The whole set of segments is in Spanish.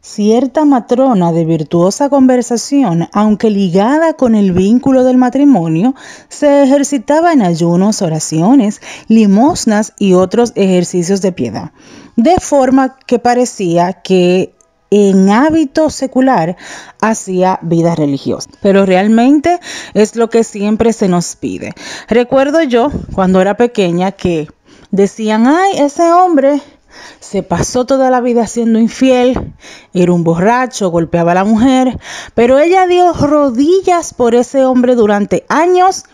Cierta matrona de virtuosa conversación, aunque ligada con el vínculo del matrimonio, se ejercitaba en ayunos, oraciones, limosnas y otros ejercicios de piedad, de forma que parecía que en hábito secular hacía vida religiosa. Pero realmente es lo que siempre se nos pide. Recuerdo yo, cuando era pequeña, que decían, ay, ese hombre se pasó toda la vida siendo infiel, era un borracho, golpeaba a la mujer, pero ella dio rodillas por ese hombre durante años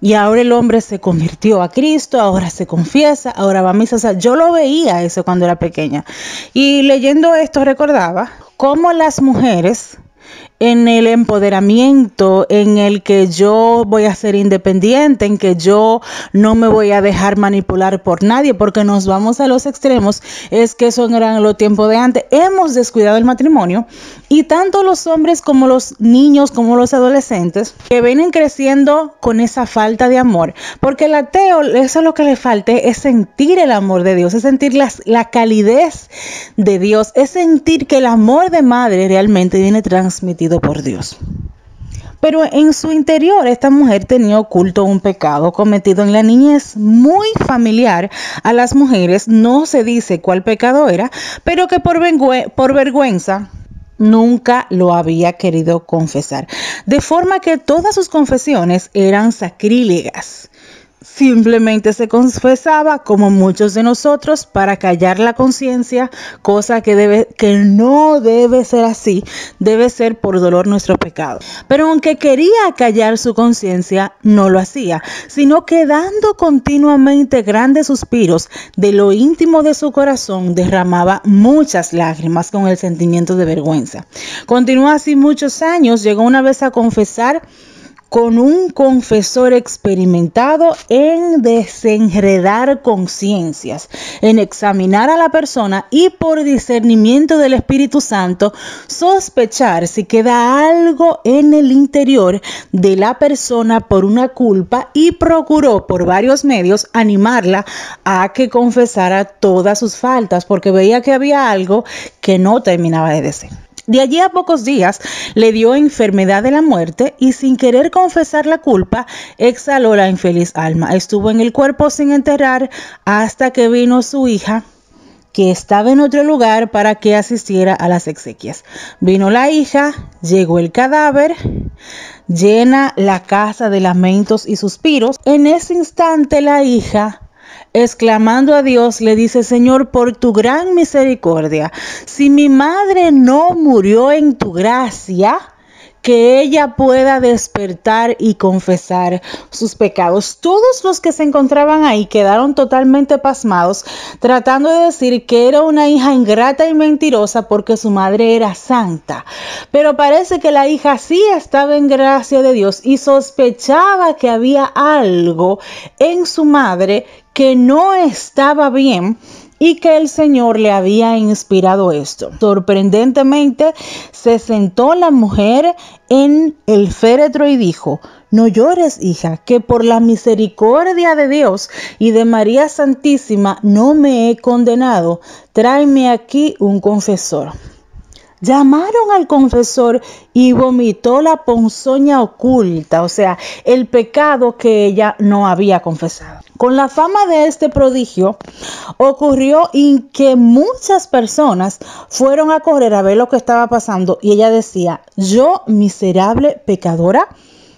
y ahora el hombre se convirtió a Cristo, ahora se confiesa, ahora va a misa. yo lo veía eso cuando era pequeña. Y leyendo esto recordaba cómo las mujeres en el empoderamiento, en el que yo voy a ser independiente, en que yo no me voy a dejar manipular por nadie, porque nos vamos a los extremos, es que eso no era en los tiempos de antes. Hemos descuidado el matrimonio y tanto los hombres como los niños, como los adolescentes, que vienen creciendo con esa falta de amor, porque el ateo, eso es lo que le falta, es sentir el amor de Dios, es sentir la calidez de Dios, es sentir que el amor de madre realmente viene transmitido por Dios. Pero en su interior esta mujer tenía oculto un pecado cometido en la niñez muy familiar a las mujeres, no se dice cuál pecado era, pero que por vergüenza nunca lo había querido confesar. De forma que todas sus confesiones eran sacrílegas. Simplemente se confesaba como muchos de nosotros para callar la conciencia, cosa que, debe, que no debe ser así, debe ser por dolor nuestro pecado. Pero aunque quería callar su conciencia, no lo hacía, sino que dando continuamente grandes suspiros de lo íntimo de su corazón, derramaba muchas lágrimas con el sentimiento de vergüenza. Continuó así muchos años, llegó una vez a confesar con un confesor experimentado en desenredar conciencias, en examinar a la persona y por discernimiento del Espíritu Santo sospechar si queda algo en el interior de la persona por una culpa y procuró por varios medios animarla a que confesara todas sus faltas porque veía que había algo que no terminaba de decir. De allí a pocos días le dio enfermedad de la muerte y sin querer confesar la culpa, exhaló la infeliz alma. Estuvo en el cuerpo sin enterrar hasta que vino su hija, que estaba en otro lugar para que asistiera a las exequias. Vino la hija, llegó el cadáver, llena la casa de lamentos y suspiros. En ese instante la hija Exclamando a Dios, le dice, Señor, por tu gran misericordia, si mi madre no murió en tu gracia, que ella pueda despertar y confesar sus pecados. Todos los que se encontraban ahí quedaron totalmente pasmados, tratando de decir que era una hija ingrata y mentirosa porque su madre era santa. Pero parece que la hija sí estaba en gracia de Dios y sospechaba que había algo en su madre que no estaba bien y que el Señor le había inspirado esto. Sorprendentemente, se sentó la mujer en el féretro y dijo, no llores, hija, que por la misericordia de Dios y de María Santísima no me he condenado. Tráeme aquí un confesor. Llamaron al confesor y vomitó la ponzoña oculta, o sea, el pecado que ella no había confesado. Con la fama de este prodigio, ocurrió en que muchas personas fueron a correr a ver lo que estaba pasando y ella decía, yo miserable pecadora,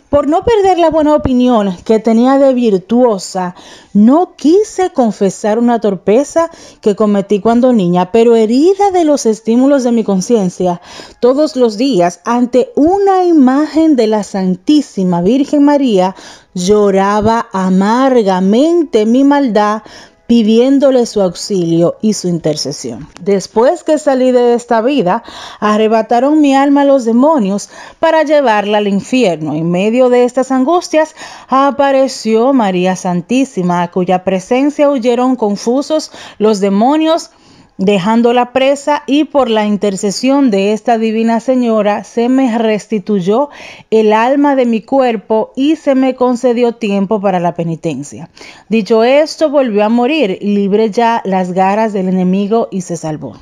por no perder la buena opinión que tenía de virtuosa, no quise confesar una torpeza que cometí cuando niña, pero herida de los estímulos de mi conciencia, todos los días, ante una imagen de la Santísima Virgen María, lloraba amargamente mi maldad pidiéndole su auxilio y su intercesión. Después que salí de esta vida, arrebataron mi alma a los demonios para llevarla al infierno. En medio de estas angustias apareció María Santísima, a cuya presencia huyeron confusos los demonios dejando la presa y por la intercesión de esta divina señora se me restituyó el alma de mi cuerpo y se me concedió tiempo para la penitencia. Dicho esto, volvió a morir, libre ya las garras del enemigo y se salvó.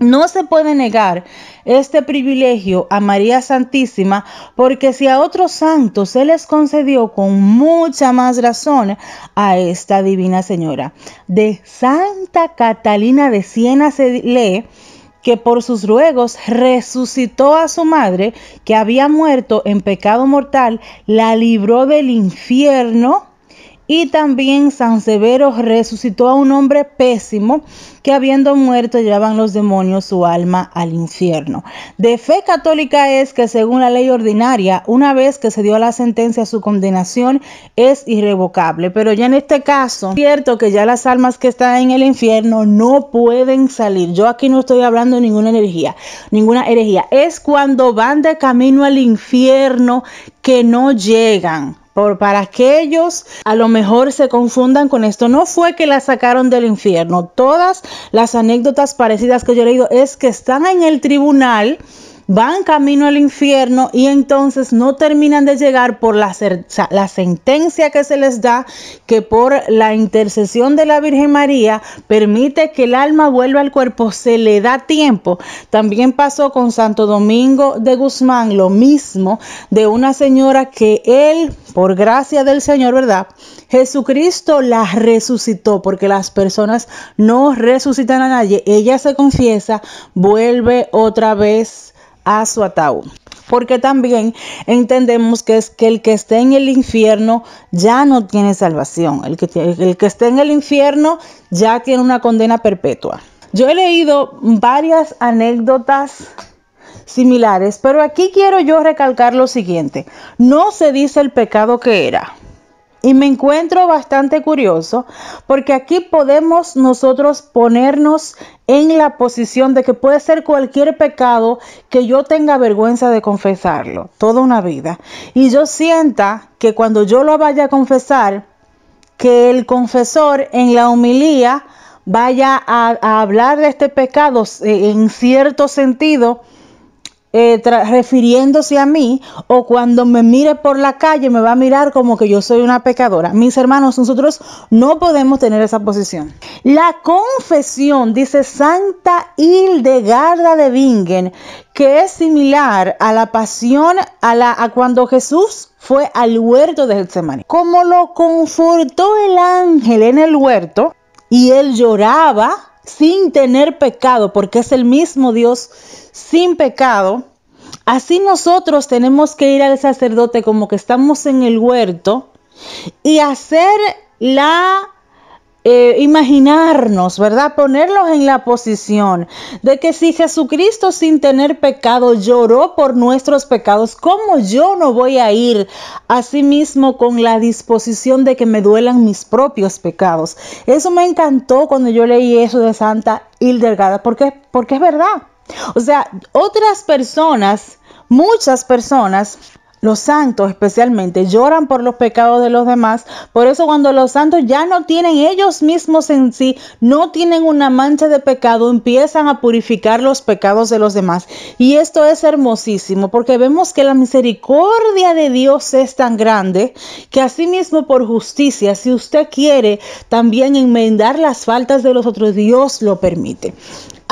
No se puede negar este privilegio a María Santísima porque si a otros santos se les concedió con mucha más razón a esta Divina Señora. De Santa Catalina de Siena se lee que por sus ruegos resucitó a su madre que había muerto en pecado mortal, la libró del infierno y también San Severo resucitó a un hombre pésimo que habiendo muerto llevaban los demonios su alma al infierno. De fe católica es que según la ley ordinaria, una vez que se dio la sentencia, su condenación es irrevocable. Pero ya en este caso, es cierto que ya las almas que están en el infierno no pueden salir. Yo aquí no estoy hablando de ninguna energía, ninguna herejía. Es cuando van de camino al infierno que no llegan para que ellos a lo mejor se confundan con esto. No fue que la sacaron del infierno. Todas las anécdotas parecidas que yo he leído es que están en el tribunal van camino al infierno y entonces no terminan de llegar por la, sentencia que se les da, que por la intercesión de la Virgen María permite que el alma vuelva al cuerpo, se le da tiempo. También pasó con Santo Domingo de Guzmán lo mismo de una señora que él, por gracia del Señor, ¿verdad? Jesucristo la resucitó porque las personas no resucitan a nadie. Ella se confiesa, vuelve otra vez a su ataúd. Porque también entendemos que es que el que esté en el infierno ya no tiene salvación. El que, el que esté en el infierno ya tiene una condena perpetua. Yo he leído varias anécdotas similares, pero aquí quiero yo recalcar lo siguiente. No se dice el pecado que era, y me encuentro bastante curioso porque aquí podemos nosotros ponernos en la posición de que puede ser cualquier pecado que yo tenga vergüenza de confesarlo toda una vida. Y yo sienta que cuando yo lo vaya a confesar, que el confesor en la humilía vaya a hablar de este pecado eh, en cierto sentido eh, refiriéndose a mí o cuando me mire por la calle me va a mirar como que yo soy una pecadora. Mis hermanos, nosotros no podemos tener esa posición. La confesión, dice Santa Hildegarda de Bingen, que es similar a la pasión, a, la, cuando Jesús fue al huerto de Getsemaní. Como lo confortó el ángel en el huerto y él lloraba, sin tener pecado, porque es el mismo Dios sin pecado, así nosotros tenemos que ir al sacerdote como que estamos en el huerto y hacer la eh, imaginarnos, ¿verdad? Ponerlos en la posición de que si Jesucristo sin tener pecado lloró por nuestros pecados, ¿cómo yo no voy a ir a sí mismo con la disposición de que me duelan mis propios pecados? Eso me encantó cuando yo leí eso de Santa Hildegarda, porque, porque es verdad. O sea, otras personas, muchas personas, los santos especialmente lloran por los pecados de los demás. Por eso cuando los santos ya no tienen ellos mismos en sí, no tienen una mancha de pecado, empiezan a purificar los pecados de los demás. Y esto es hermosísimo porque vemos que la misericordia de Dios es tan grande que asimismo por justicia, si usted quiere también enmendar las faltas de los otros, Dios lo permite.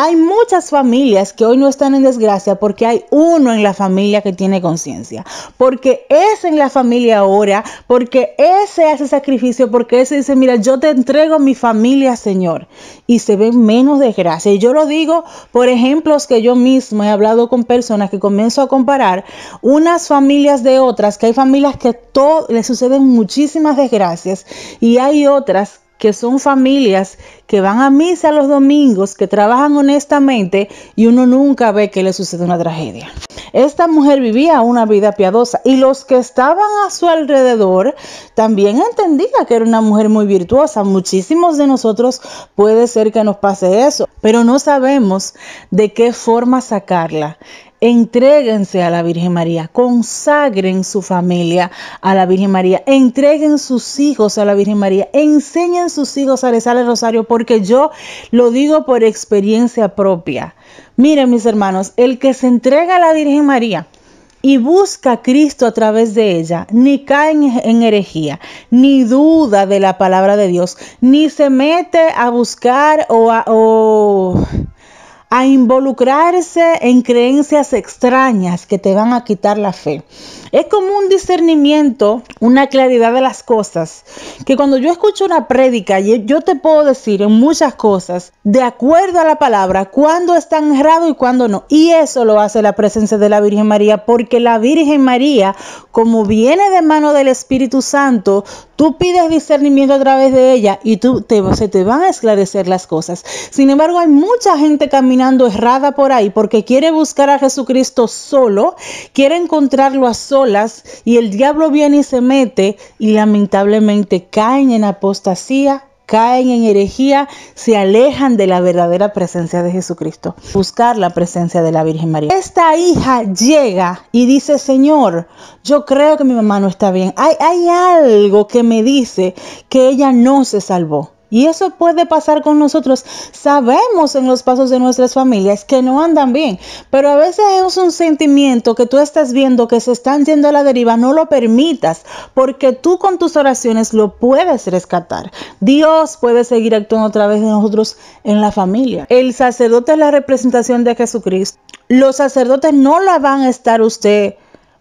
Hay muchas familias que hoy no están en desgracia porque hay uno en la familia que tiene conciencia, porque es en la familia ahora, porque ese hace sacrificio, porque ese dice, mira, yo te entrego mi familia, Señor, y se ven menos desgracia. Y yo lo digo por ejemplos que yo mismo he hablado con personas que comienzo a comparar unas familias de otras, que hay familias que todo le suceden muchísimas desgracias y hay otras que son familias que van a misa los domingos, que trabajan honestamente y uno nunca ve que le sucede una tragedia. Esta mujer vivía una vida piadosa y los que estaban a su alrededor también entendían que era una mujer muy virtuosa. Muchísimos de nosotros puede ser que nos pase eso, pero no sabemos de qué forma sacarla. Entréguense a la Virgen María, consagren su familia a la Virgen María, entreguen sus hijos a la Virgen María, enseñen sus hijos a rezar el rosario, porque yo lo digo por experiencia propia. Miren mis hermanos, el que se entrega a la Virgen María, y busca a Cristo a través de ella, ni cae en herejía, ni duda de la palabra de Dios, ni se mete a buscar o a, a involucrarse en creencias extrañas que te van a quitar la fe. Es como un discernimiento, una claridad de las cosas, que cuando yo escucho una prédica, yo te puedo decir en muchas cosas, de acuerdo a la palabra, cuándo está errado y cuándo no. Y eso lo hace la presencia de la Virgen María, porque la Virgen María, como viene de mano del Espíritu Santo, Tú pides discernimiento a través de ella y tú te, se te van a esclarecer las cosas. Sin embargo, hay mucha gente caminando errada por ahí porque quiere buscar a Jesucristo solo, quiere encontrarlo a solas y el diablo viene y se mete y lamentablemente caen en apostasía caen en herejía, se alejan de la verdadera presencia de Jesucristo. Buscar la presencia de la Virgen María. Esta hija llega y dice, Señor, yo creo que mi mamá no está bien. Hay, hay algo que me dice que ella no se salvó. Y eso puede pasar con nosotros. Sabemos en los pasos de nuestras familias que no andan bien, pero a veces es un sentimiento que tú estás viendo que se están yendo a la deriva. No lo permitas, porque tú con tus oraciones lo puedes rescatar. Dios puede seguir actuando a través de nosotros en la familia. El sacerdote es la representación de Jesucristo. Los sacerdotes no la van a estar usted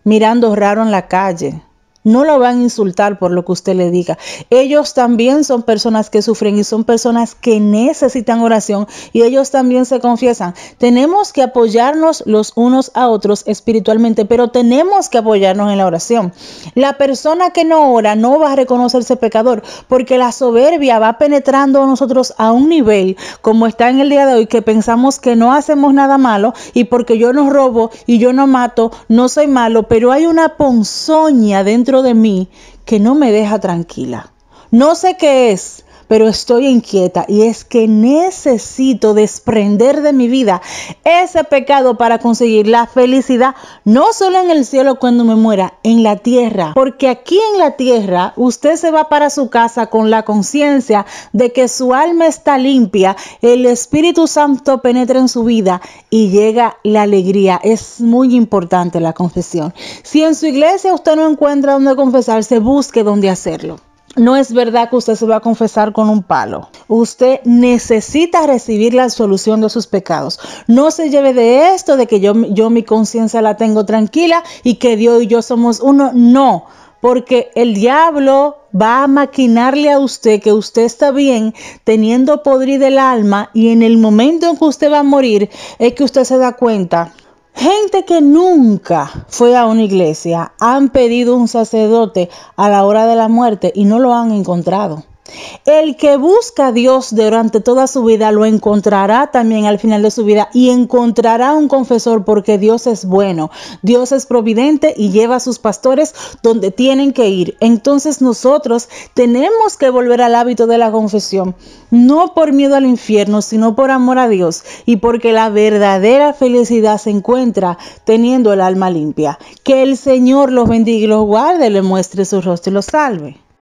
mirando raro en la calle no lo van a insultar por lo que usted le diga. Ellos también son personas que sufren y son personas que necesitan oración y ellos también se confiesan. Tenemos que apoyarnos los unos a otros espiritualmente, pero tenemos que apoyarnos en la oración. La persona que no ora no va a reconocerse pecador porque la soberbia va penetrando a nosotros a un nivel como está en el día de hoy que pensamos que no hacemos nada malo y porque yo no robo y yo no mato, no soy malo, pero hay una ponzoña dentro de mí que no me deja tranquila. No sé qué es, pero estoy inquieta y es que necesito desprender de mi vida ese pecado para conseguir la felicidad, no solo en el cielo cuando me muera, en la tierra. Porque aquí en la tierra usted se va para su casa con la conciencia de que su alma está limpia, el Espíritu Santo penetra en su vida y llega la alegría. Es muy importante la confesión. Si en su iglesia usted no encuentra donde confesarse, busque donde hacerlo. No es verdad que usted se va a confesar con un palo. Usted necesita recibir la solución de sus pecados. No se lleve de esto de que yo, yo mi conciencia la tengo tranquila y que Dios y yo somos uno. No, porque el diablo va a maquinarle a usted que usted está bien teniendo podrida el alma y en el momento en que usted va a morir es que usted se da cuenta Gente que nunca fue a una iglesia han pedido un sacerdote a la hora de la muerte y no lo han encontrado. El que busca a Dios durante toda su vida lo encontrará también al final de su vida y encontrará un confesor porque Dios es bueno, Dios es providente y lleva a sus pastores donde tienen que ir. Entonces nosotros tenemos que volver al hábito de la confesión, no por miedo al infierno, sino por amor a Dios y porque la verdadera felicidad se encuentra teniendo el alma limpia. Que el Señor los bendiga y los guarde, le muestre su rostro y los salve.